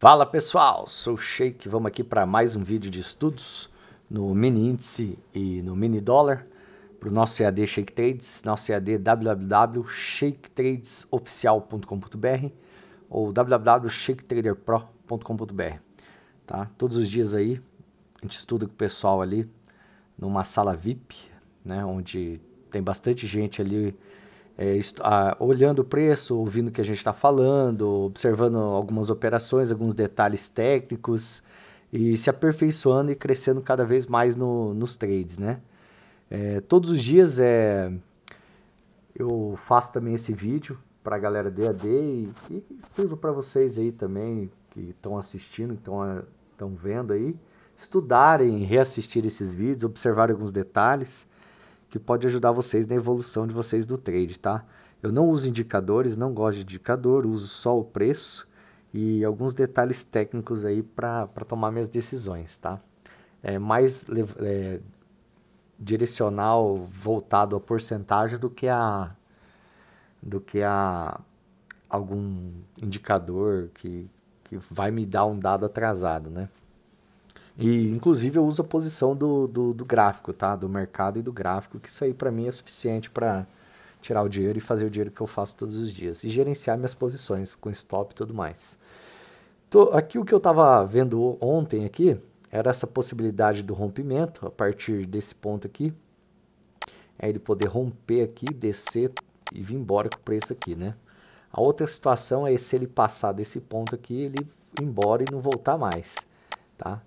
Fala pessoal, sou o Sheik, vamos aqui para mais um vídeo de estudos no mini índice e no mini dólar para o nosso EAD Shake Trades, nosso EAD www.shaketradesoficial.com.br ou www.shaketraderpro.com.br tá? Todos os dias aí a gente estuda com o pessoal ali numa sala VIP, né, onde tem bastante gente ali é, a, olhando o preço, ouvindo o que a gente está falando, observando algumas operações, alguns detalhes técnicos e se aperfeiçoando e crescendo cada vez mais no, nos trades, né? É, todos os dias é, eu faço também esse vídeo para a galera DAD e, e sirvo para vocês aí também que estão assistindo, que estão vendo aí, estudarem, reassistir esses vídeos, observar alguns detalhes que pode ajudar vocês na evolução de vocês do trade, tá? Eu não uso indicadores, não gosto de indicador, uso só o preço e alguns detalhes técnicos aí para tomar minhas decisões, tá? É mais é, direcional voltado a porcentagem do que a do que a algum indicador que, que vai me dar um dado atrasado, né? E, inclusive, eu uso a posição do, do, do gráfico, tá? Do mercado e do gráfico, que isso aí para mim é suficiente para tirar o dinheiro e fazer o dinheiro que eu faço todos os dias. E gerenciar minhas posições com stop e tudo mais. Tô, aqui o que eu estava vendo ontem aqui era essa possibilidade do rompimento a partir desse ponto aqui. É ele poder romper aqui, descer e vir embora com o preço aqui, né? A outra situação é se ele passar desse ponto aqui, ele ir embora e não voltar mais, tá?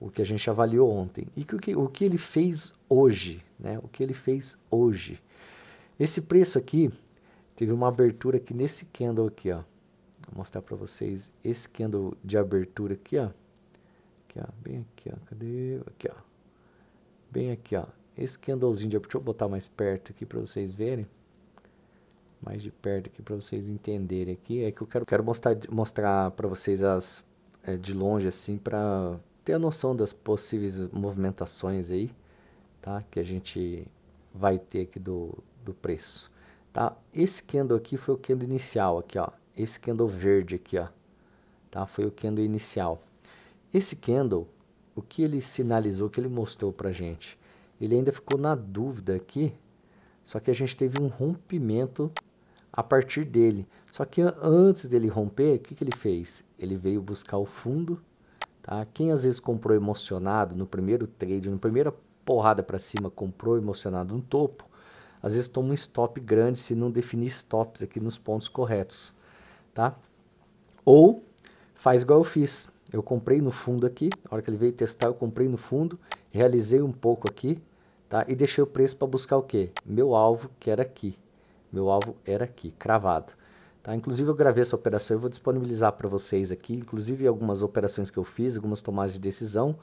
o que a gente avaliou ontem e que, o, que, o que ele fez hoje, né? O que ele fez hoje. Esse preço aqui teve uma abertura aqui nesse candle aqui, ó. Vou mostrar para vocês esse candle de abertura aqui, ó. Aqui, ó, bem aqui, ó. Cadê? Aqui, ó. Bem aqui, ó. Esse candlezinho de abertura, deixa eu botar mais perto aqui para vocês verem. Mais de perto aqui para vocês entenderem aqui, é que eu quero, quero mostrar mostrar para vocês as é, de longe assim para ter a noção das possíveis movimentações aí, tá? Que a gente vai ter aqui do, do preço, tá? Esse candle aqui foi o candle inicial aqui, ó. Esse candle verde aqui, ó, tá? Foi o candle inicial. Esse candle, o que ele sinalizou, que ele mostrou pra gente? Ele ainda ficou na dúvida aqui, só que a gente teve um rompimento a partir dele. Só que antes dele romper, o que, que ele fez? Ele veio buscar o fundo Tá? Quem às vezes comprou emocionado no primeiro trade, na primeira porrada para cima, comprou emocionado no topo, às vezes toma um stop grande se não definir stops aqui nos pontos corretos. Tá? Ou faz igual eu fiz. Eu comprei no fundo aqui, na hora que ele veio testar, eu comprei no fundo, realizei um pouco aqui, tá? E deixei o preço para buscar o quê? Meu alvo que era aqui. Meu alvo era aqui, cravado. Tá? Inclusive, eu gravei essa operação e vou disponibilizar para vocês aqui, inclusive algumas operações que eu fiz, algumas tomadas de decisão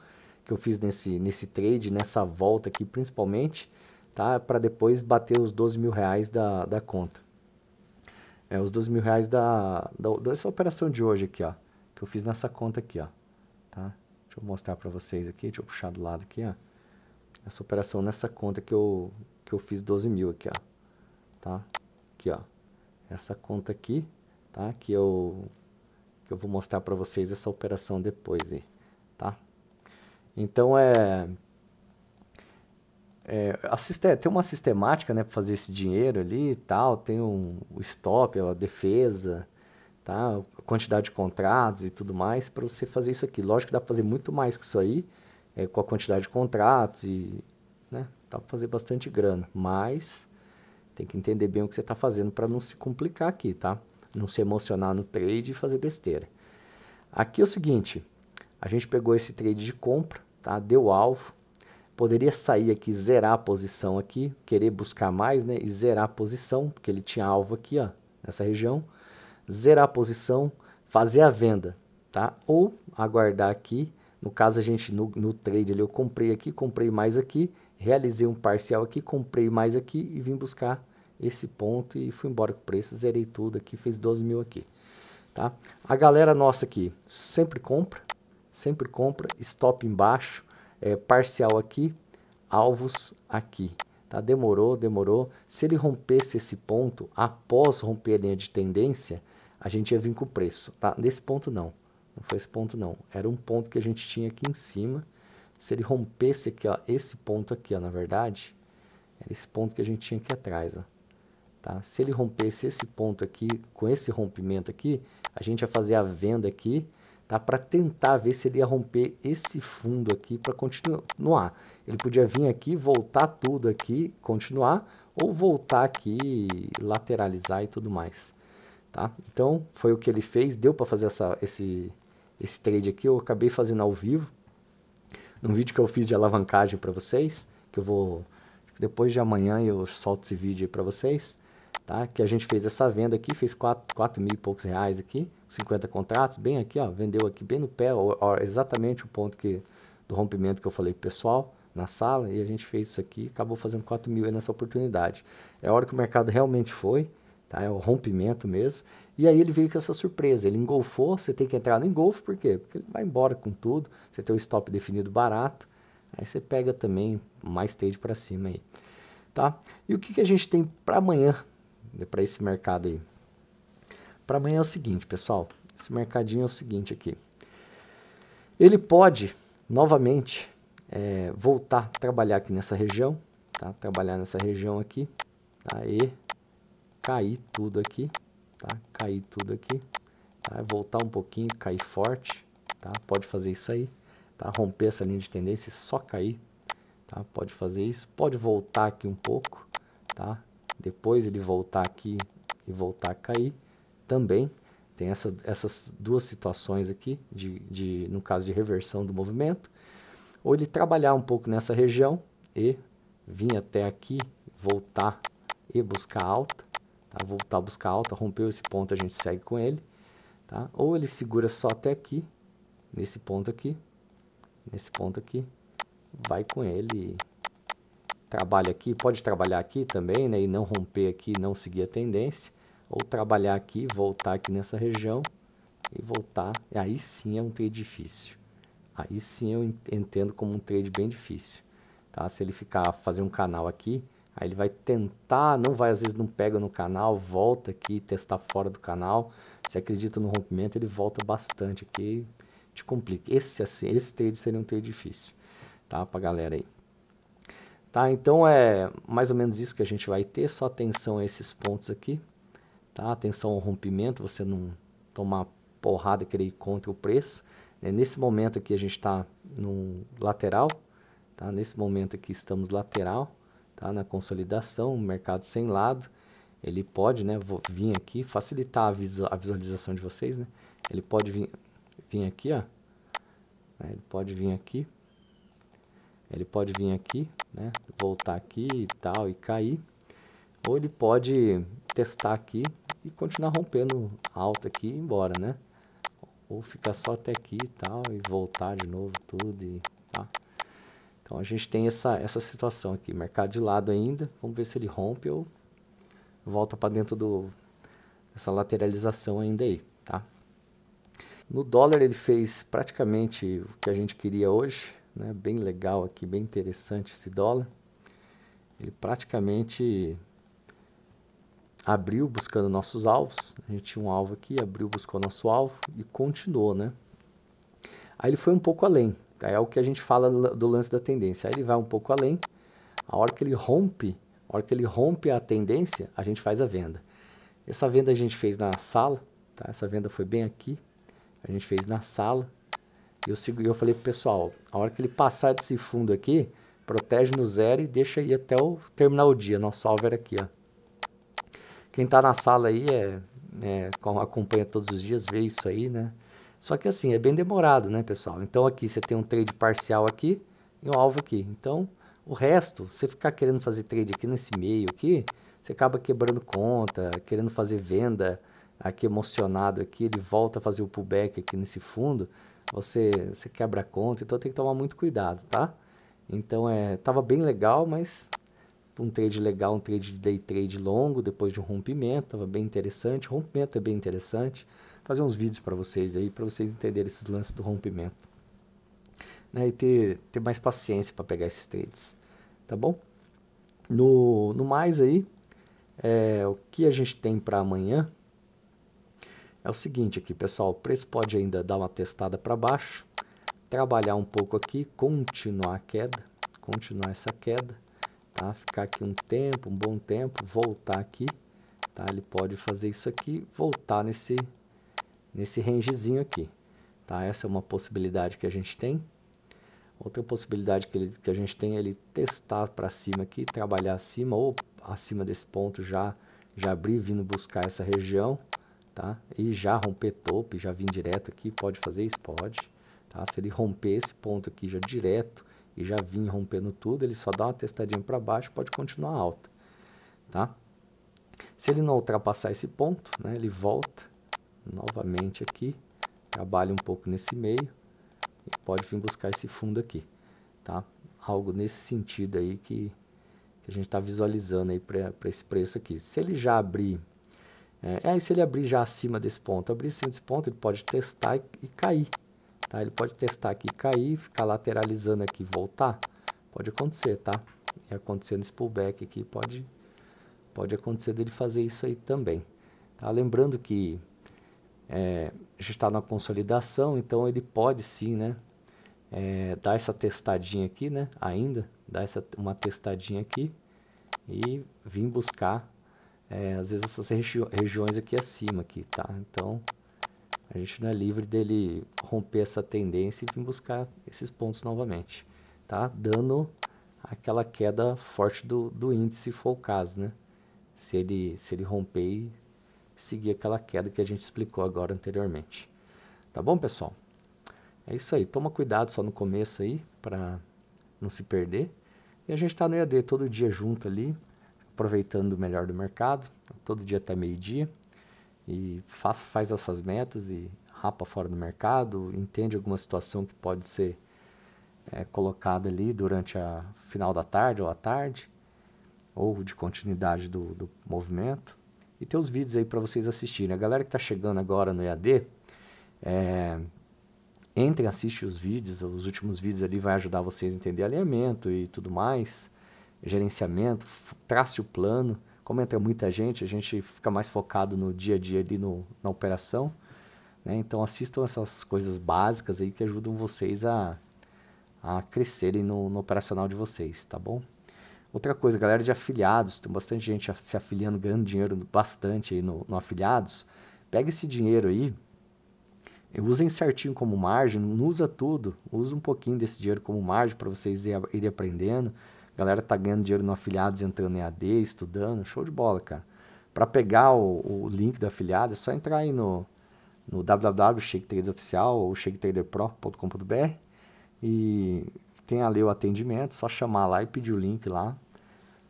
que eu fiz nesse, nesse trade, nessa volta aqui principalmente, tá? para depois bater os 12 mil reais da, da conta. É, os 12 mil reais da, da, dessa operação de hoje aqui, ó, que eu fiz nessa conta aqui. Ó, tá? Deixa eu mostrar para vocês aqui, deixa eu puxar do lado aqui. Ó. Essa operação nessa conta que eu, que eu fiz 12 mil aqui. Ó, tá? Aqui, ó essa conta aqui, tá? Que eu, que eu vou mostrar para vocês essa operação depois, aí, tá? Então, é... É, assiste, tem uma sistemática né, para fazer esse dinheiro ali e tal, tem um, o stop, é a defesa, tá? a quantidade de contratos e tudo mais para você fazer isso aqui. Lógico que dá para fazer muito mais que isso aí, é, com a quantidade de contratos e né, dá para fazer bastante grana, mas tem que entender bem o que você está fazendo para não se complicar aqui, tá? Não se emocionar no trade e fazer besteira. Aqui é o seguinte, a gente pegou esse trade de compra, tá? Deu alvo. Poderia sair aqui, zerar a posição aqui, querer buscar mais, né? E zerar a posição, porque ele tinha alvo aqui, ó, nessa região. Zerar a posição, fazer a venda, tá? Ou aguardar aqui. No caso, a gente, no, no trade ali, eu comprei aqui, comprei mais aqui realizei um parcial aqui, comprei mais aqui e vim buscar esse ponto e fui embora com o preço, zerei tudo aqui, fez 12 mil aqui. Tá? A galera nossa aqui sempre compra, sempre compra, stop embaixo, é, parcial aqui, alvos aqui. Tá? Demorou, demorou. Se ele rompesse esse ponto, após romper a linha de tendência, a gente ia vir com o preço. Tá? Nesse ponto não, não foi esse ponto não. Era um ponto que a gente tinha aqui em cima, se ele rompesse aqui, ó, esse ponto aqui, ó, na verdade, era esse ponto que a gente tinha aqui atrás, ó, tá? Se ele rompesse esse ponto aqui, com esse rompimento aqui, a gente ia fazer a venda aqui, tá? Para tentar ver se ele ia romper esse fundo aqui para continuar. Ele podia vir aqui, voltar tudo aqui, continuar, ou voltar aqui, lateralizar e tudo mais, tá? Então, foi o que ele fez, deu para fazer essa, esse, esse trade aqui, eu acabei fazendo ao vivo, um vídeo que eu fiz de alavancagem para vocês, que eu vou depois de amanhã eu solto esse vídeo para vocês, tá? Que a gente fez essa venda aqui, fez quatro quatro mil e poucos reais aqui, 50 contratos, bem aqui, ó, vendeu aqui bem no pé, exatamente o ponto que do rompimento que eu falei pro pessoal na sala, e a gente fez isso aqui, acabou fazendo 4 mil nessa oportunidade. É a hora que o mercado realmente foi, tá? É o rompimento mesmo. E aí ele veio com essa surpresa. Ele engolfou, você tem que entrar no engolfo, por quê? Porque ele vai embora com tudo, você tem o stop definido barato, aí você pega também mais trade para cima aí. Tá? E o que, que a gente tem para amanhã, né, para esse mercado aí? Para amanhã é o seguinte, pessoal. Esse mercadinho é o seguinte aqui. Ele pode, novamente, é, voltar a trabalhar aqui nessa região. Tá? Trabalhar nessa região aqui. Tá? E cair tudo aqui tá? Cair tudo aqui, tá? Voltar um pouquinho, cair forte, tá? Pode fazer isso aí, tá? Romper essa linha de tendência e só cair, tá? Pode fazer isso, pode voltar aqui um pouco, tá? Depois ele voltar aqui e voltar a cair também. Tem essa, essas duas situações aqui, de, de, no caso de reversão do movimento. Ou ele trabalhar um pouco nessa região e vir até aqui, voltar e buscar alta, tá? voltar a buscar alta, rompeu esse ponto, a gente segue com ele, tá? ou ele segura só até aqui, nesse ponto aqui, nesse ponto aqui, vai com ele, trabalha aqui, pode trabalhar aqui também, né? e não romper aqui, não seguir a tendência, ou trabalhar aqui, voltar aqui nessa região, e voltar, aí sim é um trade difícil. Aí sim eu entendo como um trade bem difícil. Tá? Se ele ficar, fazer um canal aqui, Aí ele vai tentar, não vai, às vezes não pega no canal, volta aqui, testar fora do canal. Se acredita no rompimento, ele volta bastante aqui, te complica. Esse, assim, esse trade seria um trade difícil, tá? Pra galera aí. Tá, então é mais ou menos isso que a gente vai ter, só atenção a esses pontos aqui, tá? Atenção ao rompimento, você não tomar porrada e querer ir contra o preço. É, nesse momento aqui a gente está no lateral, tá? Nesse momento aqui estamos lateral, tá? na consolidação, um mercado sem lado, ele pode né, vir aqui, facilitar a, visualização de vocês, né? ele pode vir, vir aqui, ó, né? ele pode vir aqui, ele pode vir aqui, né? voltar aqui e tal e cair, ou ele pode testar aqui e continuar rompendo alta aqui e ir embora, né? Ou ficar só até aqui e tal e voltar de novo tudo e então a gente tem essa, essa situação aqui, mercado de lado ainda, vamos ver se ele rompe ou volta para dentro do, dessa lateralização ainda aí, tá? No dólar ele fez praticamente o que a gente queria hoje, né? Bem legal aqui, bem interessante esse dólar. Ele praticamente abriu buscando nossos alvos, a gente tinha um alvo aqui, abriu, buscou nosso alvo e continuou, né? Aí ele foi um pouco além, é o que a gente fala do lance da tendência. Aí ele vai um pouco além. A hora que ele rompe, a hora que ele rompe a tendência, a gente faz a venda. Essa venda a gente fez na sala, tá? Essa venda foi bem aqui. A gente fez na sala. E eu, eu falei pro pessoal, a hora que ele passar desse fundo aqui, protege no zero e deixa aí até o terminar o dia. Nosso alvo era aqui, ó. Quem tá na sala aí é, é acompanha todos os dias, vê isso aí, né? Só que assim, é bem demorado, né, pessoal? Então aqui você tem um trade parcial aqui e um alvo aqui. Então, o resto, você ficar querendo fazer trade aqui nesse meio aqui, você acaba quebrando conta, querendo fazer venda aqui emocionado aqui, ele volta a fazer o pullback aqui nesse fundo, você, você quebra a conta, então tem que tomar muito cuidado, tá? Então, é, tava bem legal, mas um trade legal, um trade de day trade longo, depois de um rompimento, tava bem interessante, rompimento é bem interessante, fazer uns vídeos para vocês aí, para vocês entenderem esses lances do rompimento. Né? E ter, ter mais paciência para pegar esses trades, tá bom? No, no mais aí, é, o que a gente tem para amanhã é o seguinte aqui, pessoal, o preço pode ainda dar uma testada para baixo, trabalhar um pouco aqui, continuar a queda, continuar essa queda, tá? Ficar aqui um tempo, um bom tempo, voltar aqui, tá? Ele pode fazer isso aqui, voltar nesse nesse rangezinho aqui. Tá? Essa é uma possibilidade que a gente tem. Outra possibilidade que, ele, que a gente tem é ele testar para cima aqui, trabalhar acima ou acima desse ponto já, já abrir vindo buscar essa região, tá? E já romper topo, já vir direto aqui, pode fazer isso? Pode. Tá? Se ele romper esse ponto aqui já direto e já vir rompendo tudo, ele só dá uma testadinha para baixo pode continuar alta, tá? Se ele não ultrapassar esse ponto, né, ele volta novamente aqui, trabalha um pouco nesse meio e pode vir buscar esse fundo aqui, tá? Algo nesse sentido aí que, que a gente está visualizando aí para esse preço aqui. Se ele já abrir, é, aí é, se ele abrir já acima desse ponto, abrir acima desse ponto, ele pode testar e, e cair, tá? Ele pode testar aqui, cair, ficar lateralizando aqui, voltar, pode acontecer, tá? E acontecendo esse pullback aqui, pode, pode acontecer dele fazer isso aí também. Tá? Lembrando que é, a gente está na consolidação, então ele pode sim, né? É, dar essa testadinha aqui, né? Ainda, dar essa, uma testadinha aqui e vir buscar, é, às vezes, essas regi regiões aqui acima, aqui, tá? Então, a gente não é livre dele romper essa tendência e vir buscar esses pontos novamente, tá? Dando aquela queda forte do, do índice, se for o caso, né? Se ele, se ele romper seguir aquela queda que a gente explicou agora anteriormente. Tá bom, pessoal? É isso aí. Toma cuidado só no começo aí para não se perder. E a gente está no EAD todo dia junto ali, aproveitando o melhor do mercado, todo dia até meio-dia. E faz, faz essas metas e rapa fora do mercado, entende alguma situação que pode ser é, colocada ali durante a final da tarde ou à tarde, ou de continuidade do, do movimento e tem os vídeos aí para vocês assistirem. A galera que está chegando agora no EAD, é, entrem, assiste os vídeos, os últimos vídeos ali vai ajudar vocês a entender alinhamento e tudo mais, gerenciamento, trace o plano. Como entra muita gente, a gente fica mais focado no dia a dia ali no, na operação. Né? Então assistam essas coisas básicas aí que ajudam vocês a, a crescerem no, no operacional de vocês, tá bom? Outra coisa, galera de afiliados, tem bastante gente se afiliando, ganhando dinheiro bastante aí no, no afiliados. Pega esse dinheiro aí, usem certinho como margem, não usa tudo, usa um pouquinho desse dinheiro como margem para vocês irem aprendendo. galera tá ganhando dinheiro no afiliados, entrando em AD, estudando, show de bola, cara. Para pegar o, o, link do afiliado, é só entrar aí no, no www.shaketradesoficial ou shaketraderpro.com.br e tem ali o atendimento, só chamar lá e pedir o link lá.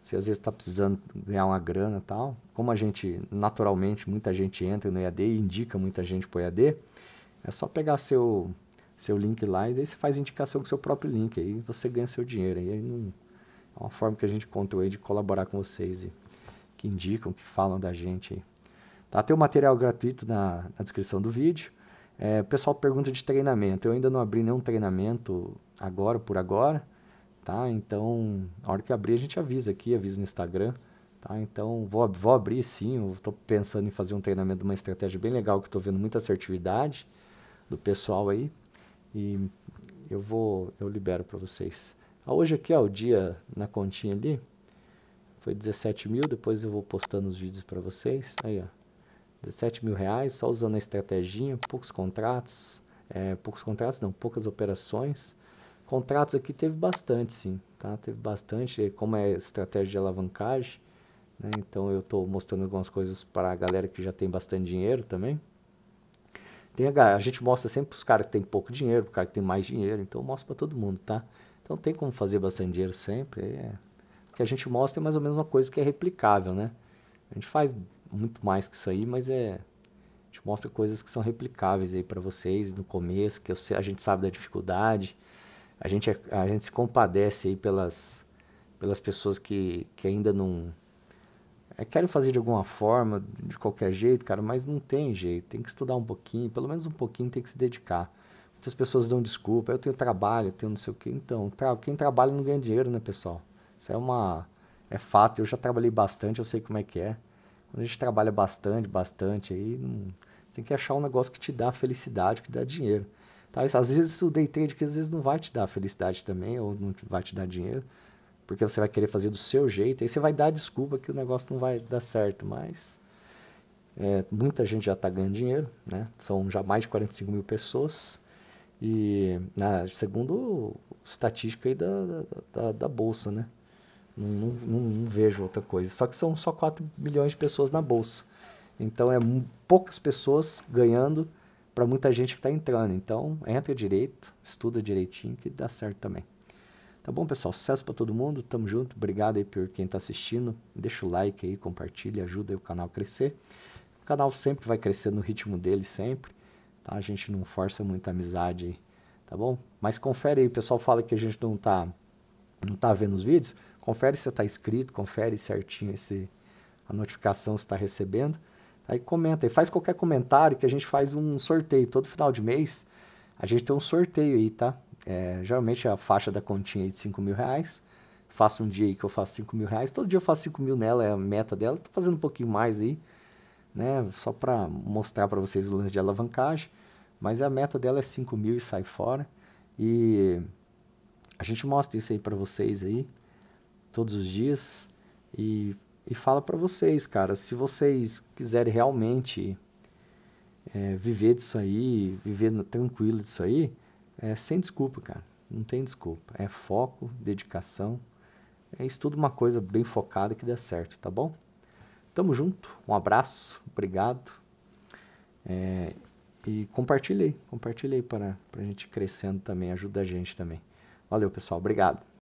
Você às vezes está precisando ganhar uma grana tal. Como a gente, naturalmente, muita gente entra no EAD e indica muita gente para o EAD, é só pegar seu, seu link lá e daí você faz indicação com seu próprio link. Aí você ganha seu dinheiro. E aí não, é uma forma que a gente encontrou aí de colaborar com vocês e que indicam, que falam da gente aí. Tá? Tem o um material gratuito na, na, descrição do vídeo. É, o pessoal pergunta de treinamento. Eu ainda não abri nenhum treinamento agora, por agora tá? Então, a hora que abrir a gente avisa aqui, avisa no Instagram, tá? Então, vou, vou abrir sim, estou pensando em fazer um treinamento de uma estratégia bem legal, que estou vendo muita assertividade do pessoal aí, e eu vou, eu libero para vocês. Ah, hoje aqui, ó, o dia na continha ali, foi 17 mil, depois eu vou postando os vídeos para vocês, aí, ó, 17 mil reais, só usando a estratégia, poucos contratos, é, poucos contratos não, poucas operações, Contratos aqui teve bastante, sim, tá? Teve bastante, como é estratégia de alavancagem, né? Então eu estou mostrando algumas coisas para a galera que já tem bastante dinheiro também. Tem a, a gente mostra sempre para os caras que tem pouco dinheiro, para o cara que tem mais dinheiro, então eu mostro para todo mundo, tá? Então tem como fazer bastante dinheiro sempre. É, é. O que a gente mostra é mais ou menos uma coisa que é replicável, né? A gente faz muito mais que isso aí, mas é a gente mostra coisas que são replicáveis aí para vocês no começo, que eu, a gente sabe da dificuldade, a gente, é, a gente se compadece aí pelas, pelas pessoas que, que ainda não. É, querem fazer de alguma forma, de qualquer jeito, cara, mas não tem jeito. Tem que estudar um pouquinho, pelo menos um pouquinho tem que se dedicar. Muitas pessoas dão desculpa, eu tenho trabalho, eu tenho não sei o quê. Então, tra quem trabalha não ganha dinheiro, né, pessoal? Isso é uma. É fato, eu já trabalhei bastante, eu sei como é que é. Quando a gente trabalha bastante, bastante, aí não, tem que achar um negócio que te dá felicidade, que dá dinheiro. Tá? Às vezes o day trade que às vezes não vai te dar felicidade também, ou não vai te dar dinheiro, porque você vai querer fazer do seu jeito, aí você vai dar desculpa que o negócio não vai dar certo, mas é, muita gente já está ganhando dinheiro, né? são já mais de 45 mil pessoas, e na, segundo estatística aí da, da, da Bolsa, né? Não, não, não, vejo outra coisa. Só que são só 4 milhões de pessoas na bolsa. Então é poucas pessoas ganhando para muita gente que está entrando. Então, entra direito, estuda direitinho que dá certo também. Tá bom, pessoal? Sucesso para todo mundo. Tamo junto. Obrigado aí por quem está assistindo. Deixa o like aí, compartilha, ajuda o canal a crescer. O canal sempre vai crescer no ritmo dele, sempre. Tá? A gente não força muita amizade aí, tá bom? Mas confere aí, o pessoal fala que a gente não tá, não tá vendo os vídeos. Confere se está inscrito, confere certinho esse, a notificação se está recebendo. Aí comenta, e faz qualquer comentário que a gente faz um sorteio todo final de mês. A gente tem um sorteio aí, tá? É, geralmente a faixa da continha é de 5 mil reais. Faço um dia aí que eu faço 5 mil reais. Todo dia eu faço 5 mil nela, é a meta dela. Tô fazendo um pouquinho mais aí, né? Só para mostrar para vocês o lance de alavancagem. Mas a meta dela é 5 mil e sai fora. E a gente mostra isso aí para vocês aí, todos os dias. E e fala para vocês, cara, se vocês quiserem realmente é, viver disso aí, viver tranquilo disso aí, é sem desculpa, cara. Não tem desculpa. É foco, dedicação. É estuda uma coisa bem focada que dá certo, tá bom? Tamo junto, um abraço, obrigado. É, e compartilhei, compartilhei para, para a gente crescendo também, ajuda a gente também. Valeu, pessoal, obrigado.